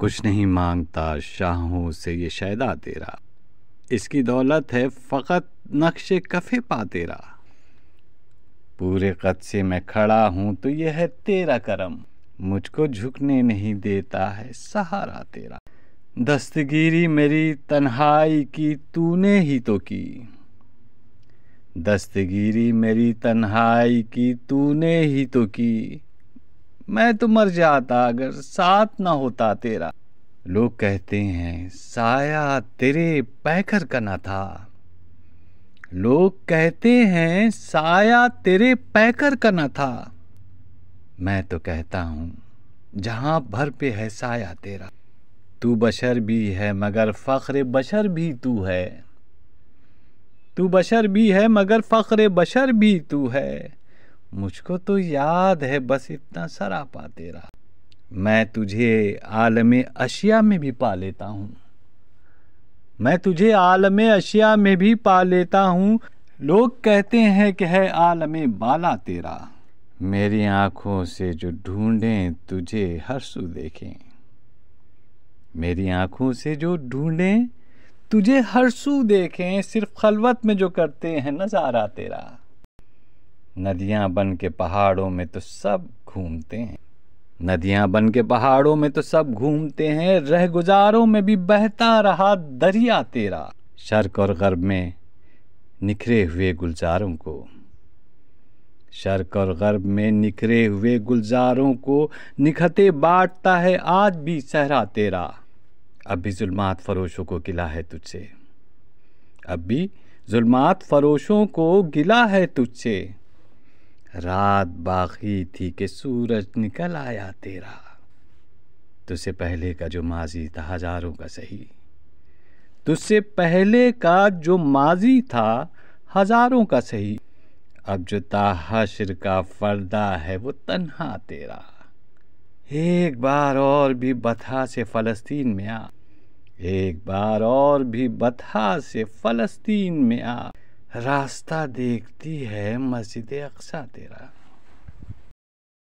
कुछ नहीं मांगता शाहों से ये शायदा तेरा इसकी दौलत है फ़कत नक्श कफ़े पा तेरा पूरे कद से मैं खड़ा हूँ तो यह है तेरा करम मुझको झुकने नहीं देता है सहारा तेरा दस्तगिरी मेरी तन्हाई की तूने ही तो की दस्तगिरी मेरी तन्हाई की तूने ही तो की मैं तो मर जाता अगर साथ ना होता तेरा लोग कहते हैं साया तेरे पैखर का ना था लोग कहते हैं साया तेरे पैकर का ना था मैं तो कहता हूं जहां भर पे है साया तेरा तू बशर भी है मगर फ़ख्र बशर भी तू है तू बशर भी है मगर फ़ख्र बशर भी तू है मुझको तो याद है बस इतना सरापा तेरा मैं तुझे आलम अशिया में भी पा लेता हूँ मैं तुझे आलम अशिया में भी पा लेता हूँ लोग कहते हैं कि है आलम बाला तेरा मेरी आँखों से जो ढूंढें तुझे हर देखें मेरी आँखों से जो ढूंढें तुझे हर देखें सिर्फ खलवत में जो करते हैं नज़ारा तेरा नदियाँ बन के पहाड़ों में तो सब घूमते हैं नदियाँ बन के पहाड़ों में तो सब घूमते हैं रह गुजारों में भी बहता रहा दरिया तेरा शर्क और गर्ब में निखरे हुए गुलजारों को शर्क और गर्ब में निखरे हुए गुलजारों को निखते बांटता है आज भी सहरा तेरा अब भी जुल्मात फरोशों को गिला है तुझसे अब भी जुल्मात फरोशों को गिला है तुझसे रात बाकी थी कि सूरज निकल आया तेरा तुझसे पहले का जो माजी था हजारों का सही तुझसे पहले का जो माजी था हजारों का सही अब जो ताहशर का फर्दा है वो तन्हा तेरा एक बार और भी बथा से फ़लस्तीन में आ एक बार और भी बथा से फ़लस्तीन में आ रास्ता देखती है मस्जिद अक्सा तेरा